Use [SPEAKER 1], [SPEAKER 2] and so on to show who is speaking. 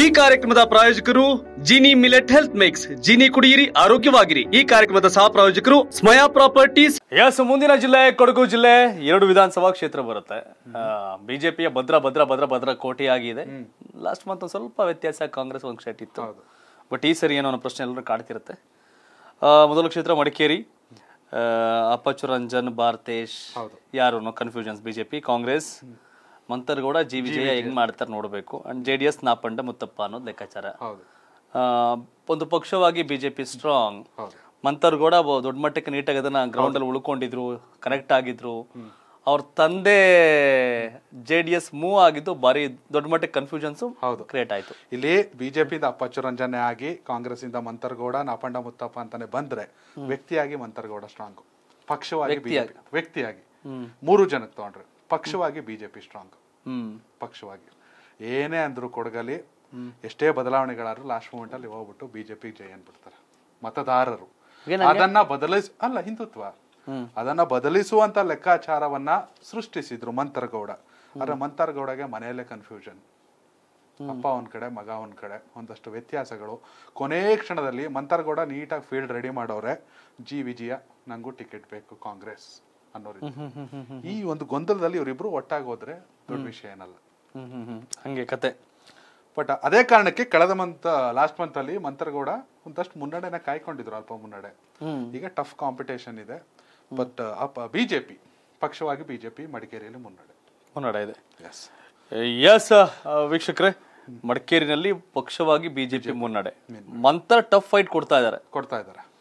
[SPEAKER 1] ಈ ಕಾರ್ಯಕ್ರಮದ ಪ್ರಾಯೋಜಕರು Jini millet health mix Jini ಕುಡಿಯಿರಿ ಆರೋಗ್ಯವಾಗಿರಿ ಈ ಕಾರ್ಯಕ್ರಮದ ಸಹ ಪ್ರಾಯೋಜಕರು ಸ್ಮಯಾ ಪ್ರಾಪರ್ಟೀಸ್ ಎಸ್ ಮುಂದಿನ ಜಿಲ್ಲೆ ಕೊಡಗು ಜಿಲ್ಲೆ ಎರಡು ವಿಧಾನಸಭಾ ಕ್ಷೇತ್ರ ಬರುತ್ತೆ ಬಿಜೆಪಿಯ ಭದ್ರ ಭದ್ರ ಭದ್ರ ಭದ್ರ ಕೋಟಿ ಆಗಿದೆ ಲಾಸ್ಟ್ ಮಂತ್ ಒಂದು ಸ್ವಲ್ಪ ವ್ಯತ್ಯಾಸ ಕಾಂಗ್ರೆಸ್ ಒಂದು ಕ್ಷೇತ್ರ ಇತ್ತು ಬಟ್ ಈ ಸರಿ ಏನೋ ಒಂದು ಪ್ರಶ್ನೆ ಎಲ್ಲರೂ ಕಾಡ್ತಿರುತ್ತೆ ಮೊದಲ ಕ್ಷೇತ್ರ ಮಡಿಕೇರಿ ಅಪ್ಪಚುರಂಜನ್ ರಂಜನ್ ಭಾರತೇಶ್ ಯಾರು confusions BJP Congress Manthar Gowda ji ವಿಜಯ ಹೆಂಗ್ ಮಾಡ್ತಾರೆ ನೋಡಬೇಕು and J D S Napanda Muthappa ಅನ್ನೋದು ಲೆಕ್ಕಾಚಾರ ಒಂದು ಪಕ್ಷವಾಗಿ ಬಿಜೆಪಿ ಸ್ಟ್ರಾಂಗ್ ಮಂಥರ್ಗೌಡ ದೊಡ್ಡ ಮಟ್ಟಕ್ಕೆ ನೀಟಾಗಿ ಅದನ್ನ ಗ್ರೌಂಡ್ ಅಲ್ಲಿ ಉಳ್ಕೊಂಡಿದ್ರು ಕನೆಕ್ಟ್ ಆಗಿದ್ರು ಅವ್ರ ತಂದೆ ಜೆ ಡಿ ಎಸ್ ಮೂವ್ ಆಗಿದ್ದು ಬಾರಿ ದೊಡ್ಡ ಮಟ್ಟಕ್ಕೆ ಕನ್ಫ್ಯೂಷನ್ಸ್ ಹೌದು ಕ್ರಿಯೇಟ್ ಆಯ್ತು
[SPEAKER 2] ಇಲ್ಲಿ ಬಿಜೆಪಿಯಿಂದ ಅಪ್ಪಚ್ಚು ರಂಜನೆ ಆಗಿ ಕಾಂಗ್ರೆಸ್ ಇಂದ ಮಂಥರ್ಗೌಡ ನಾಪಂಡ ಮುತ್ತಪ್ಪ ಅಂತಾನೆ ಬಂದ್ರೆ ವ್ಯಕ್ತಿಯಾಗಿ ಮಂಥರ್ಗೌಡ ಸ್ಟ್ರಾಂಗ್ ಪಕ್ಷವಾಗಿ ವ್ಯಕ್ತಿಯಾಗಿ ಮೂರು ಜನಕ್ಕೆ ತಗೊಂಡ್ರೆ ಪಕ್ಷವಾಗಿ ಬಿಜೆಪಿ ಸ್ಟ್ರಾಂಗ್ ಪಕ್ಷವಾಗಿ ಏನೇ ಅಂದ್ರು ಕೊಡಗಲಿ ಎಷ್ಟೇ ಬದಲಾವಣೆಗಳಾದ್ರು ಲಾಸ್ಟ್ ಮೂಮೆಂಟ್ ಅಲ್ಲಿ ಹೋಗ್ಬಿಟ್ಟು ಬಿಜೆಪಿ ಜಯ ಅನ್ಬಿಡ್ತಾರೆ ಮತದಾರರು ಅದನ್ನ ಬದಲಿಸ ಅಲ್ಲ ಹಿಂದುತ್ವ ಅದನ್ನ ಬದಲಿಸುವಂತ ಲೆಕ್ಕಾಚಾರವನ್ನ ಸೃಷ್ಟಿಸಿದ್ರು ಮಂತರಗೌಡ ಆದ್ರೆ ಮಂತರಗೌಡಗೆ ಮನೆಯಲ್ಲೇ ಕನ್ಫ್ಯೂಷನ್ ಅಪ್ಪ ಒಂದ್ ಕಡೆ ಮಗ ಒಂದ್ ಕಡೆ ಒಂದಷ್ಟು ವ್ಯತ್ಯಾಸಗಳು ಕೊನೆ ಕ್ಷಣದಲ್ಲಿ ಮಂತರಗೌಡ ನೀಟಾಗಿ ಫೀಲ್ಡ್ ರೆಡಿ ಮಾಡೋರೆ ಜಿ ವಿಜಯ ನಂಗೂ ಟಿಕೆಟ್ ಬೇಕು ಕಾಂಗ್ರೆಸ್ ಅನ್ನೋ ಈ ಒಂದು ಗೊಂದಲದಲ್ಲಿ ಇವರಿಬ್ರು ಹೋದ್ರೆ ದೊಡ್ಡ ವಿಷಯ ಏನಲ್ಲ ಹಂಗೆ ಕತೆ ಬಟ್ ಅದೇ ಕಾರಣಕ್ಕೆ ಕಳೆದ ಮಂತ್ ಲಾಸ್ಟ್ ಮಂತ್ ಅಲ್ಲಿ ಮಂತ್ರಗೌಡ ಒಂದಷ್ಟು ಮುನ್ನಡೆನ ಕಾಯ್ಕೊಂಡಿದ್ರು ಅಲ್ಪ ಮುನ್ನಡೆ ಈಗ ಟಫ್ ಕಾಂಪಿಟೇಷನ್ ಇದೆ ಬಟ್ ಬಿಜೆಪಿ ಪಕ್ಷವಾಗಿ ಬಿಜೆಪಿ ಮಡಿಕೇರಿಯಲ್ಲಿ
[SPEAKER 1] ಮುನ್ನಡೆ ಮುನ್ನಡೆ ಇದೆ ಎಸ್ ವೀಕ್ಷಕರೇ ಮಡಿಕೇರಿನಲ್ಲಿ ಪಕ್ಷವಾಗಿ ಬಿಜೆಪಿ ಮುನ್ನಡೆ ಮಂತ್ರ ಟಫ್ ಫೈಟ್ ಕೊಡ್ತಾ ಇದ್ದಾರೆ ಕೊಡ್ತಾ ಇದ್ದಾರೆ